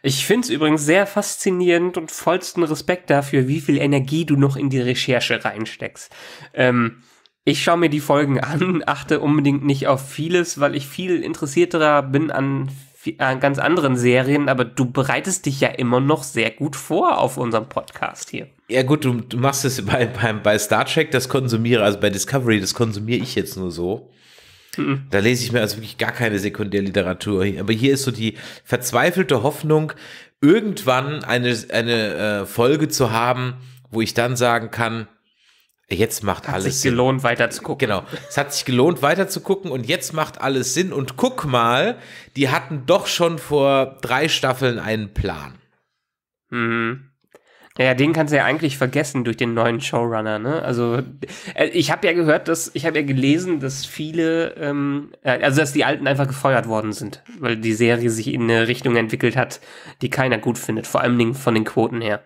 A: Ich finde es übrigens sehr faszinierend und vollsten Respekt dafür, wie viel Energie du noch in die Recherche reinsteckst. Ähm, ich schaue mir die Folgen an, [LAUGHS] achte unbedingt nicht auf vieles, weil ich viel interessierter bin an äh, ganz anderen Serien, aber du bereitest dich ja immer noch sehr gut vor auf unserem Podcast hier. Ja gut, du, du machst
B: es bei, bei, bei Star Trek, das konsumiere, also bei Discovery, das konsumiere ich jetzt nur so. Mhm. Da lese ich mir also wirklich gar keine Sekundärliteratur. Aber hier ist so die verzweifelte Hoffnung, irgendwann eine, eine äh, Folge zu haben, wo ich dann sagen kann, Jetzt macht hat alles Sinn. Hat sich gelohnt, weiter zu gucken. Genau. Es hat sich gelohnt, weiter zu gucken und jetzt macht alles Sinn. Und guck mal, die hatten doch schon vor drei Staffeln einen Plan.
A: Mhm. Naja, den kannst du ja eigentlich vergessen durch den neuen Showrunner, ne? Also, äh, ich habe ja gehört, dass, ich habe ja gelesen, dass viele, ähm, äh, also dass die Alten einfach gefeuert worden sind, weil die Serie sich in eine Richtung entwickelt hat, die keiner gut findet, vor allen Dingen von den Quoten her.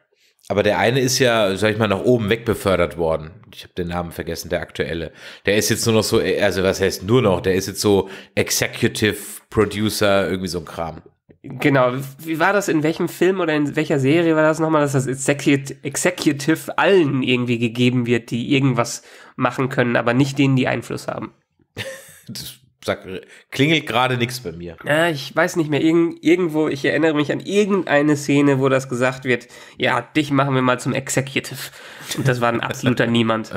B: Aber der eine ist ja, sag ich mal, nach oben wegbefördert worden. Ich habe den Namen vergessen, der aktuelle. Der ist jetzt nur noch so, also was heißt nur noch, der ist jetzt so Executive Producer, irgendwie so ein Kram.
A: Genau, wie war das, in welchem Film oder in welcher Serie war das nochmal, dass das Executive allen irgendwie gegeben wird, die irgendwas machen können, aber nicht denen, die Einfluss haben? [LAUGHS] das sag, klingelt
B: gerade nichts bei mir.
A: Ja, ich weiß nicht mehr. Irgend, irgendwo, ich erinnere mich an irgendeine Szene, wo das gesagt wird, ja, dich machen wir mal zum Executive. Und das war ein absoluter [LAUGHS] Niemand.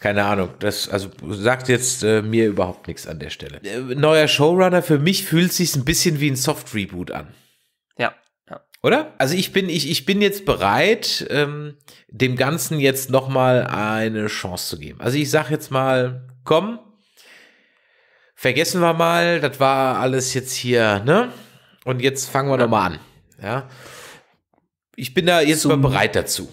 B: Keine Ahnung. Das also sagt jetzt äh, mir überhaupt nichts an der Stelle.
A: Äh, neuer Showrunner,
B: für mich fühlt es sich ein bisschen wie ein Soft-Reboot an. Ja, oder? Also ich bin, ich, ich bin jetzt bereit, ähm, dem Ganzen jetzt nochmal eine Chance zu geben. Also ich sag jetzt mal, komm, vergessen wir mal, das war alles jetzt hier, ne? Und jetzt fangen wir ja. doch an. Ja. Ich bin da jetzt Zum, mal bereit dazu.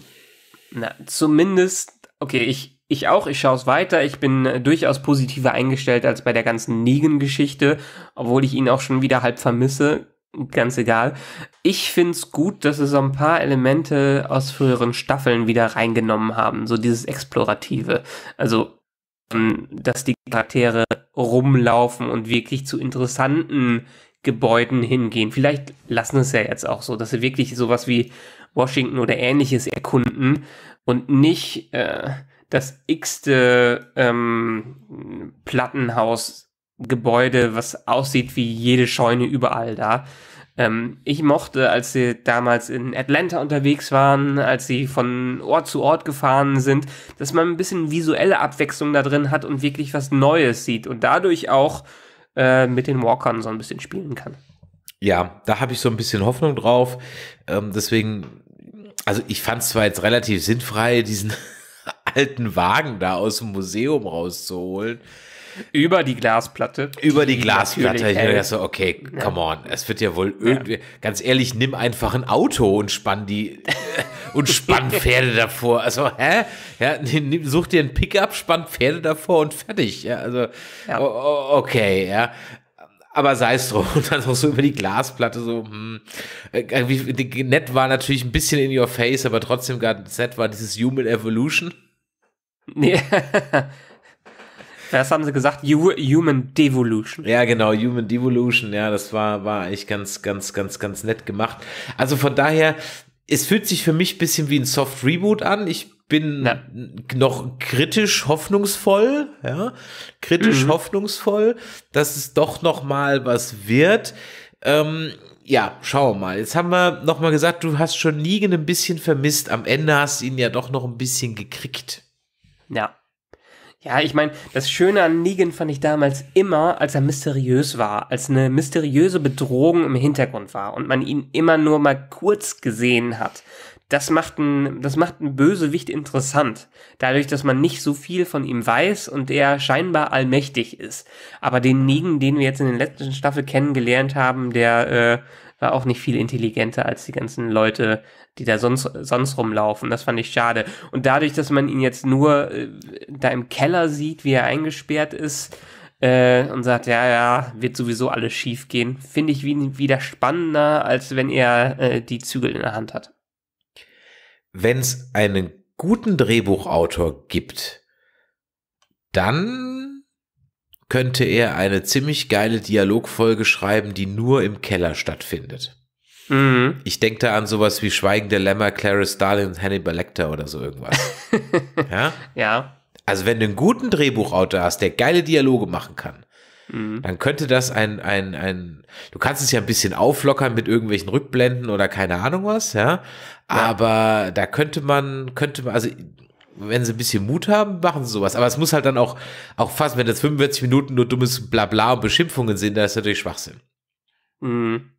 A: Na, zumindest, okay, ich, ich auch, ich schaue es weiter. Ich bin äh, durchaus positiver eingestellt als bei der ganzen Negan-Geschichte, obwohl ich ihn auch schon wieder halb vermisse. Ganz egal. Ich finde es gut, dass sie so ein paar Elemente aus früheren Staffeln wieder reingenommen haben. So dieses Explorative. Also hm, dass die Charaktere rumlaufen und wirklich zu interessanten Gebäuden hingehen. Vielleicht lassen es ja jetzt auch so, dass sie wirklich sowas wie Washington oder ähnliches erkunden und nicht äh, das x-te ähm, Plattenhausgebäude, was aussieht wie jede Scheune überall da. Ähm, ich mochte, als sie damals in Atlanta unterwegs waren, als sie von Ort zu Ort gefahren sind, dass man ein bisschen visuelle Abwechslung da drin hat und wirklich was Neues sieht und dadurch auch äh, mit den Walkern so ein bisschen spielen kann.
B: Ja, da habe ich so ein bisschen Hoffnung drauf. Ähm, deswegen, also ich fand es zwar jetzt relativ sinnfrei, diesen [LAUGHS] alten Wagen da aus dem Museum rauszuholen. Über die Glasplatte. Über die, die Glasplatte. Ich dachte so, okay, come on. Es wird ja wohl irgendwie, ja. ganz ehrlich, nimm einfach ein Auto und spann die, [LAUGHS] und spann Pferde davor. Also, hä? Ja, nimm, such dir ein Pickup, spann Pferde davor und fertig. Ja, also, ja. okay, ja aber sei es drum. [LAUGHS] Und dann auch so über die Glasplatte so, hm. Äh, äh, nett war natürlich ein bisschen in your face, aber trotzdem ganz nett war dieses Human Evolution. Ja. [LAUGHS] Was haben sie gesagt? Human Devolution. Ja, genau, Human Devolution, ja, das war, war eigentlich ganz, ganz, ganz, ganz nett gemacht. Also von daher, es fühlt sich für mich ein bisschen wie ein Soft Reboot an. Ich bin Na. noch kritisch hoffnungsvoll, ja, kritisch mhm. hoffnungsvoll, dass es doch noch mal was wird. Ähm, ja, schau mal. Jetzt haben wir noch mal gesagt, du hast schon
A: Negan ein bisschen vermisst. Am Ende hast du ihn ja doch noch ein bisschen gekriegt. Ja. Ja, ich meine, das Schöne an Negan fand ich damals immer, als er mysteriös war, als eine mysteriöse Bedrohung im Hintergrund war und man ihn immer nur mal kurz gesehen hat. Das macht ein, das macht ein Bösewicht interessant. Dadurch, dass man nicht so viel von ihm weiß und er scheinbar allmächtig ist. Aber den Negan, den wir jetzt in den letzten Staffel kennengelernt haben, der äh, war auch nicht viel intelligenter als die ganzen Leute, die da sonst, sonst rumlaufen. Das fand ich schade. Und dadurch, dass man ihn jetzt nur äh, da im Keller sieht, wie er eingesperrt ist, äh, und sagt, ja, ja, wird sowieso alles schief gehen, finde ich wieder spannender, als wenn er äh, die Zügel in der Hand hat.
B: Wenn es einen guten Drehbuchautor gibt, dann könnte er eine ziemlich geile Dialogfolge schreiben, die nur im Keller stattfindet. Mhm. Ich denke da an sowas wie Schweigende Lämmer, Clarice Darling, Hannibal Lecter oder so irgendwas. [LAUGHS] ja? Ja. Also wenn du einen guten Drehbuchautor hast, der geile Dialoge machen kann, mhm. dann könnte das ein, ein, ein, du kannst es ja ein bisschen auflockern mit irgendwelchen Rückblenden oder keine Ahnung was, ja. ja. Aber da könnte man, könnte man, also wenn sie ein bisschen Mut haben, machen sie sowas. Aber es muss halt dann auch, auch fast, wenn das 45 Minuten nur dummes Blabla und Beschimpfungen sind, da ist natürlich Schwachsinn.
A: Mhm.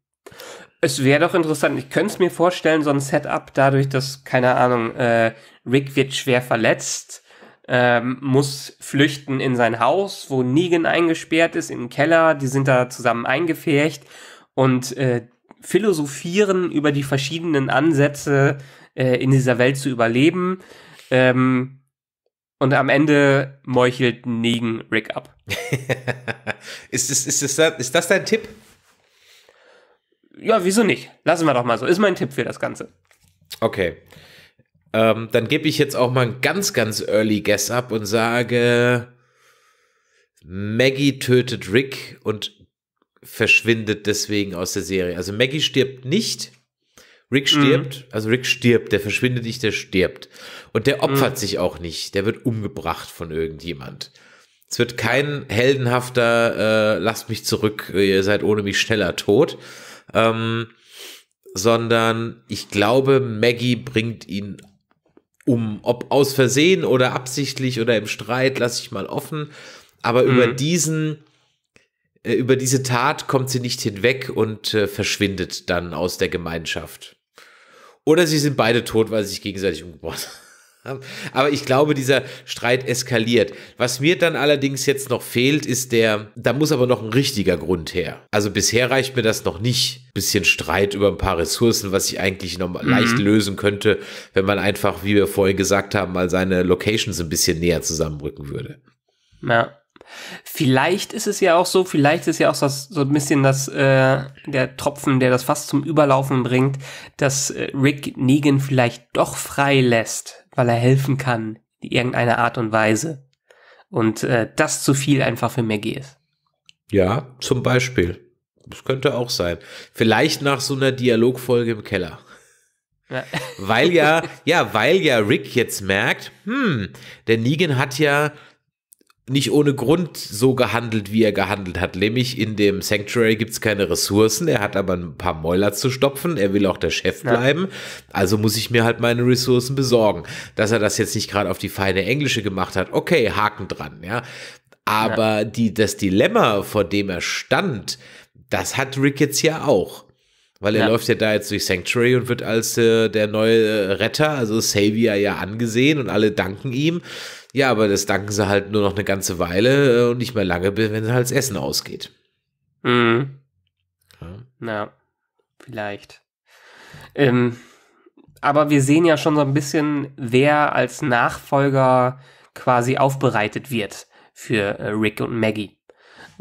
A: Es wäre doch interessant, ich könnte es mir vorstellen, so ein Setup dadurch, dass, keine Ahnung, äh, Rick wird schwer verletzt, ähm, muss flüchten in sein Haus, wo Negan eingesperrt ist, im Keller, die sind da zusammen eingefärcht und äh, philosophieren über die verschiedenen Ansätze, äh, in dieser Welt zu überleben. Ähm, und am Ende meuchelt Negan Rick ab. [LAUGHS] ist, das, ist, das, ist das dein Tipp? Ja, wieso nicht? Lassen wir doch mal so. Ist mein Tipp für das Ganze.
B: Okay. Ähm, dann gebe ich jetzt auch mal ein ganz, ganz early Guess ab und sage, Maggie tötet Rick und verschwindet deswegen aus der Serie. Also Maggie stirbt nicht, Rick mhm. stirbt, mhm. also Rick stirbt, der verschwindet nicht, der stirbt. Und der mhm. opfert mhm. sich auch nicht, der wird umgebracht von irgendjemand. Es wird kein heldenhafter, äh, lasst mich zurück, ihr seid ohne mich schneller tot, ähm, sondern ich glaube, Maggie bringt ihn um, ob aus Versehen oder absichtlich oder im Streit, lasse ich mal offen. Aber mhm. über diesen, äh, über diese Tat kommt sie nicht hinweg und äh, verschwindet dann aus der Gemeinschaft. Oder sie sind beide tot, weil sie sich gegenseitig umgebracht [LAUGHS] haben. Aber ich glaube, dieser Streit eskaliert. Was mir dann allerdings jetzt noch fehlt, ist der, da muss aber noch ein richtiger Grund her. Also bisher reicht mir das noch nicht. Bisschen Streit über ein paar Ressourcen, was ich eigentlich noch mhm. leicht lösen könnte, wenn man einfach, wie wir vorhin gesagt haben, mal seine Locations ein bisschen näher
A: zusammenrücken würde. Ja. Vielleicht ist es ja auch so, vielleicht ist ja auch das, so ein bisschen das, äh, der Tropfen, der das fast zum Überlaufen bringt, dass äh, Rick Negan vielleicht doch frei lässt, weil er helfen kann, in irgendeiner Art und Weise. Und äh, das zu viel einfach für Maggie ist.
B: Ja, zum Beispiel. Das könnte auch sein. Vielleicht nach so einer Dialogfolge im Keller. Ja. Weil ja, [LAUGHS] ja, weil ja Rick jetzt merkt, hm, der Negan hat ja nicht ohne Grund so gehandelt, wie er gehandelt hat. Nämlich in dem Sanctuary gibt es keine Ressourcen, er hat aber ein paar Mäuler zu stopfen, er will auch der Chef bleiben, ja. also muss ich mir halt meine Ressourcen besorgen. Dass er das jetzt nicht gerade auf die feine Englische gemacht hat, okay, Haken dran, ja. Aber ja. Die, das Dilemma, vor dem er stand, das hat Rick jetzt ja auch. Weil er ja. läuft ja da jetzt durch Sanctuary und wird als äh, der neue äh, Retter, also Savior ja angesehen und alle danken ihm. Ja, aber das danken sie halt nur noch eine ganze Weile äh, und nicht mehr lange, wenn halt das Essen ausgeht.
A: Mhm. Ja. Na, vielleicht. Ähm, aber wir sehen ja schon so ein bisschen, wer als Nachfolger quasi aufbereitet wird für äh, Rick und Maggie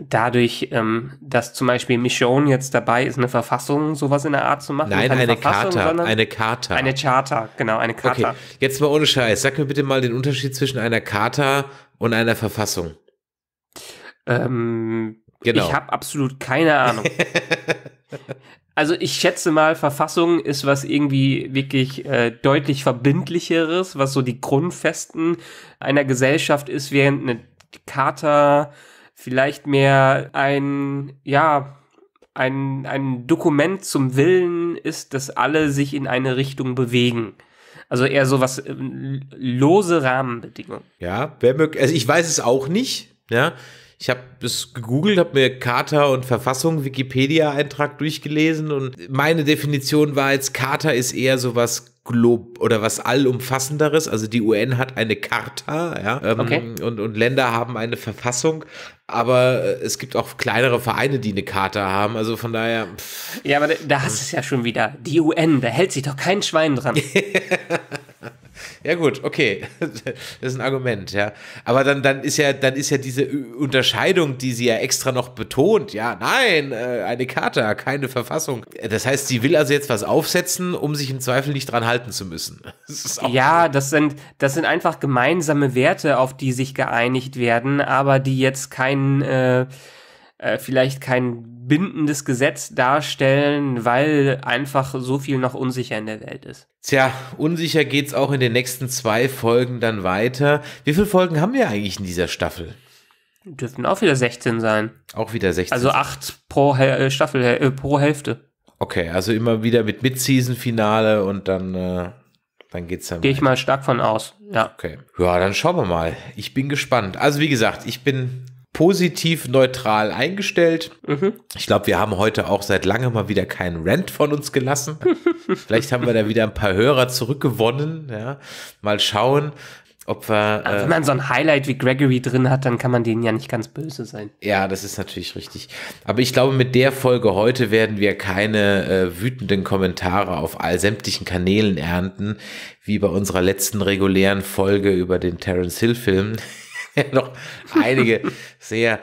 A: dadurch, ähm, dass zum Beispiel Michonne jetzt dabei ist, eine Verfassung, sowas in der Art zu machen. Nein, eine, Charta, eine Charta. Eine Charta, genau, eine Charta. Okay. Jetzt mal ohne Scheiß, sag mir bitte mal den Unterschied zwischen einer Charta
B: und einer Verfassung.
A: Ähm,
B: genau. Ich habe absolut keine Ahnung.
A: [LAUGHS] also ich schätze mal, Verfassung ist was irgendwie wirklich äh, deutlich verbindlicheres, was so die Grundfesten einer Gesellschaft ist, während eine Charta vielleicht mehr ein, ja, ein, ein Dokument zum Willen ist, dass alle sich in eine Richtung bewegen. Also eher so was ähm, lose Rahmenbedingungen. Ja, wer
B: möglich, also ich weiß es auch nicht, ja. Ich habe es gegoogelt, habe mir Charta und Verfassung Wikipedia-Eintrag durchgelesen und meine Definition war jetzt, Charta ist eher sowas glob oder was allumfassenderes. Also die UN hat eine Charta, ja, ähm, okay. und, und Länder haben eine Verfassung, aber äh, es gibt auch kleinere Vereine, die eine Charta haben. Also von daher. Pff. Ja, aber da hast du es ja schon wieder.
A: Die UN, da hält sich doch kein Schwein dran.
B: [LAUGHS] Ja, gut, okay. [LAUGHS] Das ist ein Argument, ja. Aber dann, dann ist ja, dann ist ja diese Unterscheidung, die sie ja extra noch betont, ja, nein, äh, eine Charta, keine Verfassung. Das heißt, sie will also jetzt was aufsetzen, um sich im Zweifel nicht dran halten zu müssen. [LAUGHS]
A: Das ja, das sind, das sind einfach gemeinsame Werte, auf die sich geeinigt werden, aber die jetzt keinen, äh, äh, vielleicht keinen bindendes Gesetz darstellen, weil einfach so viel noch unsicher in der Welt ist.
B: Tja, unsicher geht's auch in den nächsten zwei Folgen
A: dann weiter.
B: Wie viele Folgen haben wir eigentlich in dieser Staffel? Dürften auch wieder 16 sein. Auch wieder 16. Also acht pro Hel äh, Staffel, äh, pro Hälfte. Okay, also immer wieder mit Mid-Season-Finale und dann, äh, dann geht's dann. Gehe ich mal stark von aus. Ja. Okay. Ja, dann schauen wir mal. Ich bin gespannt. Also wie gesagt, ich bin positiv neutral eingestellt. Mhm. Ich glaube, wir haben heute auch seit langem mal wieder keinen Rant von uns gelassen. [LAUGHS] Vielleicht haben wir da wieder ein paar Hörer zurückgewonnen. Ja. Mal schauen. Ob wir, äh, wenn man so ein Highlight
A: wie Gregory drin hat, dann kann man denen ja nicht ganz böse sein.
B: Ja, das ist natürlich richtig. Aber ich glaube, mit der Folge heute werden wir keine äh, wütenden Kommentare auf all sämtlichen Kanälen ernten, wie bei unserer letzten regulären Folge über den Terence Hill Film noch [LAUGHS] einige sehr.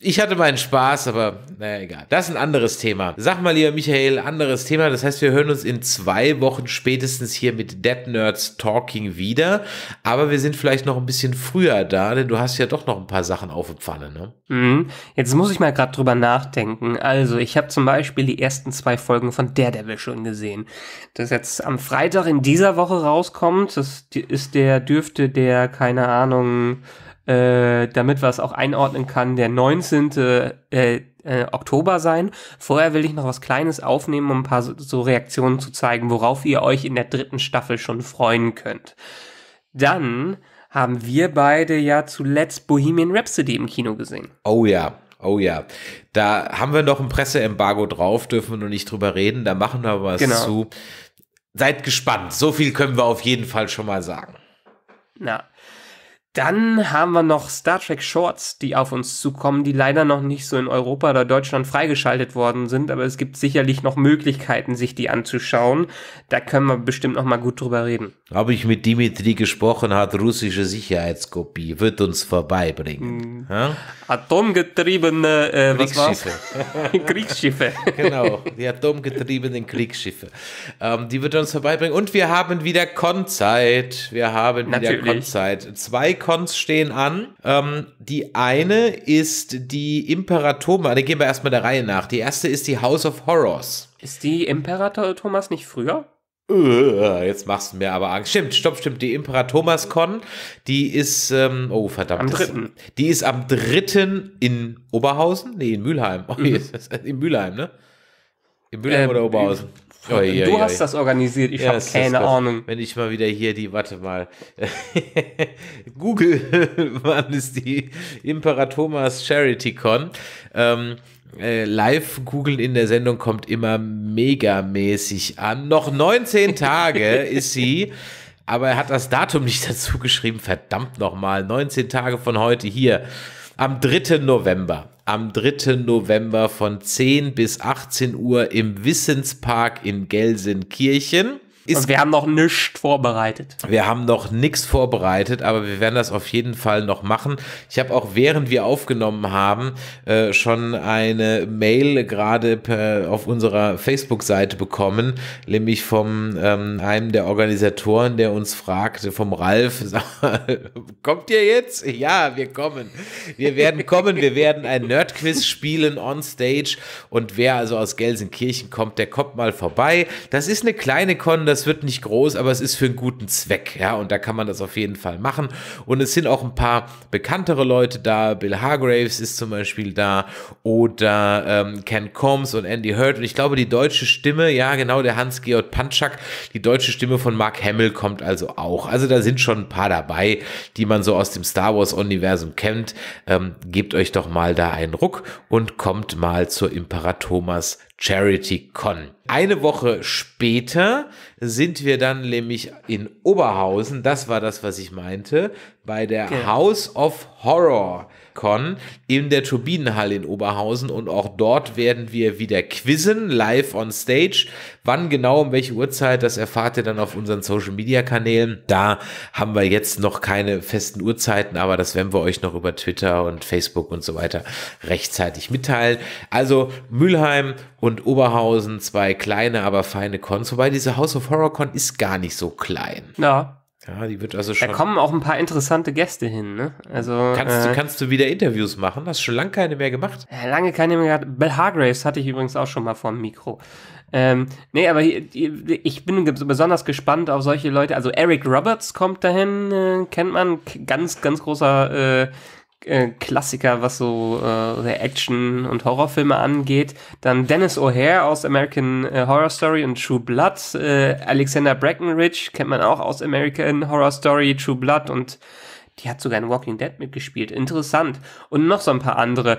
B: Ich hatte meinen Spaß, aber naja, egal. Das ist ein anderes Thema. Sag mal, lieber Michael, anderes Thema. Das heißt, wir hören uns in zwei Wochen spätestens hier mit Dead Nerds Talking wieder. Aber wir sind vielleicht noch ein bisschen früher da,
A: denn du hast ja doch noch ein paar Sachen auf der Pfanne, ne? Mhm. Jetzt muss ich mal gerade drüber nachdenken. Also, ich habe zum Beispiel die ersten zwei Folgen von Daredevil schon gesehen. Das jetzt am Freitag in dieser Woche rauskommt, das ist der, dürfte der, keine Ahnung, äh, damit wir es auch einordnen kann, der 19. Äh, äh, Oktober sein. Vorher will ich noch was Kleines aufnehmen, um ein paar so, so Reaktionen zu zeigen, worauf ihr euch in der dritten Staffel schon freuen könnt. Dann haben wir beide ja zuletzt Bohemian Rhapsody im Kino gesehen.
B: Oh ja, Oh ja, da haben wir noch ein Presseembargo drauf, dürfen wir nur nicht drüber reden, da machen wir was genau. zu. Seid gespannt, so viel können wir auf jeden Fall schon mal sagen.
A: Na, dann haben wir noch Star Trek Shorts, die auf uns zukommen, die leider noch nicht so in Europa oder Deutschland freigeschaltet worden sind, aber es gibt sicherlich noch Möglichkeiten, sich die anzuschauen. Da können wir bestimmt noch mal gut drüber reden.
B: Habe ich mit Dimitri gesprochen, hat russische Sicherheitskopie, wird uns vorbeibringen.
A: Mhm. Ja? Atomgetriebene äh, Kriegsschiffe. [LAUGHS] Kriegsschiffe. [LAUGHS] genau,
B: die atomgetriebenen Kriegsschiffe. Ähm, die wird uns vorbeibringen und wir haben wieder Konzeit. Wir haben Natürlich. wieder Konzeit. Zwei Cons stehen an. Ähm, die eine ist die Imperatoma. Da gehen wir erstmal der Reihe nach. Die erste ist die House of Horrors. Ist die Imperator Thomas nicht früher? Äh, jetzt machst du mir aber Angst. Stimmt, stopp, stimmt. Die Thomas Con, die ist, ähm, oh verdammt. Am dritten. Die ist am dritten in Oberhausen? Nee, in Mülheim. Oh, [LAUGHS] mhm. In Mülheim, ne? In Mülheim ähm, oder Oberhausen? Oh, je, du hast das organisiert, ich ja, habe keine Ahnung. Wenn ich mal wieder hier die, warte mal, [LAUGHS] Google, [LAUGHS] wann ist die Imperatomas Charity Con? Ähm, äh, live googeln in der Sendung kommt immer megamäßig an. Noch 19 Tage [LAUGHS] ist sie aber er hat das Datum nicht dazu geschrieben. Verdammt nochmal, 19 Tage von heute hier, am 3. November am 3. November von 10 bis 18 Uhr im Wissenspark in Gelsenkirchen. Ist, wir haben noch nichts vorbereitet. Wir haben noch nichts vorbereitet, aber wir werden das auf jeden Fall noch machen. Ich habe auch während wir aufgenommen haben äh, schon eine Mail gerade auf unserer Facebook-Seite bekommen, nämlich von ähm, einem der Organisatoren, der uns fragte, vom Ralf, [LAUGHS] kommt ihr jetzt? Ja, wir kommen. Wir werden kommen, wir werden ein Nerdquiz spielen on stage und wer also aus Gelsenkirchen kommt, der kommt mal vorbei. Das ist eine kleine Con, das das wird nicht groß, aber es ist für einen guten Zweck, ja, und da kann man das auf jeden Fall machen. Und es sind auch ein paar bekanntere Leute da. Bill Hargraves ist zum Beispiel da oder ähm, Ken Combs und Andy Hurt. Und ich glaube, die deutsche Stimme, ja, genau, der Hans-Georg Panschak, die deutsche Stimme von Mark Hamill kommt also auch. Also da sind schon ein paar dabei, die man so aus dem Star Wars-Universum kennt. Ähm, gebt euch doch mal da einen Ruck und kommt mal zur Imperatomas Charity Con. Eine Woche später sind wir dann nämlich in Oberhausen, das war das, was ich meinte, bei der genau. House of Horror Con in der Turbinenhalle in Oberhausen und auch dort werden wir wieder quizzen, live on stage. Wann genau, um welche Uhrzeit, das erfahrt ihr dann auf unseren Social Media Kanälen. Da haben wir jetzt noch keine festen Uhrzeiten, aber das werden wir euch noch über Twitter und Facebook und so weiter rechtzeitig mitteilen. Also Mülheim und Oberhausen, zwei kleine, aber feine Cons, wobei diese House of Horror Con ist gar nicht so klein.
A: Ja, ja, die wird also schon. Da kommen auch ein paar interessante Gäste hin, ne? Also. Kannst, äh, du, kannst du wieder Interviews machen? Hast schon lange keine mehr gemacht? Lange keine mehr gehabt. Bill Hargraves hatte ich übrigens auch schon mal vor dem Mikro. Ähm, nee, aber ich bin besonders gespannt auf solche Leute. Also Eric Roberts kommt dahin, äh, kennt man, ganz, ganz großer äh, äh, Klassiker, was so äh, Action- und Horrorfilme angeht. Dann Dennis O'Hare aus American äh, Horror Story und True Blood. Äh, Alexander Breckenridge kennt man auch aus American Horror Story, True Blood und die hat sogar in Walking Dead mitgespielt. Interessant. Und noch so ein paar andere.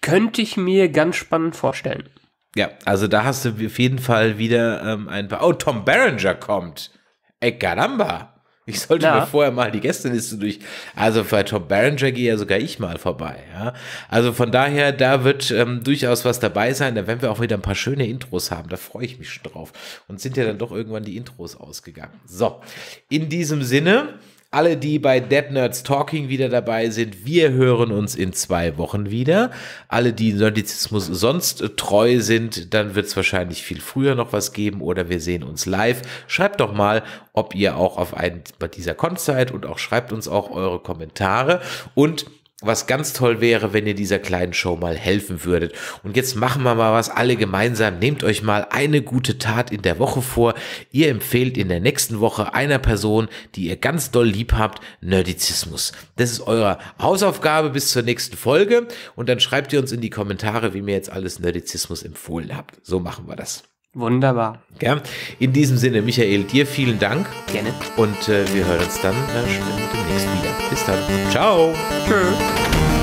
A: Könnte ich mir ganz spannend vorstellen.
B: Ja, also da hast du auf jeden Fall wieder ähm, ein paar. Oh, Tom Berenger kommt. Ey, caramba. Ich sollte ja. mir vorher mal die Gästeliste durch. Also bei Tom Barringer gehe ja sogar ich mal vorbei. Ja? Also von daher, da wird ähm, durchaus was dabei sein. Da werden wir auch wieder ein paar schöne Intros haben. Da freue ich mich schon drauf. Und sind ja dann doch irgendwann die Intros ausgegangen. So, in diesem Sinne alle, die bei Dead Nerds Talking wieder dabei sind, wir hören uns in zwei Wochen wieder. Alle, die Nerdizismus sonst äh, treu sind, dann wird es wahrscheinlich viel früher noch was geben oder wir sehen uns live. Schreibt doch mal, ob ihr auch auf einen bei dieser Con seid und auch schreibt uns auch eure Kommentare und was ganz toll wäre, wenn ihr dieser kleinen Show mal helfen würdet. Und jetzt machen wir mal was alle gemeinsam. Nehmt euch mal eine gute Tat in der Woche vor. Ihr empfehlt in der nächsten Woche einer Person, die ihr ganz doll lieb habt, Nerdizismus. Das ist eure Hausaufgabe bis zur nächsten Folge. Und dann schreibt ihr uns in die Kommentare, wie mir jetzt alles Nerdizismus empfohlen habt. So machen wir das. Wunderbar. Ja, in diesem Sinne, Michael, dir vielen Dank. Gerne. Und äh, wir hören uns dann äh, schon mit dem nächsten wieder. Bis dann. Ciao.
A: Tschö.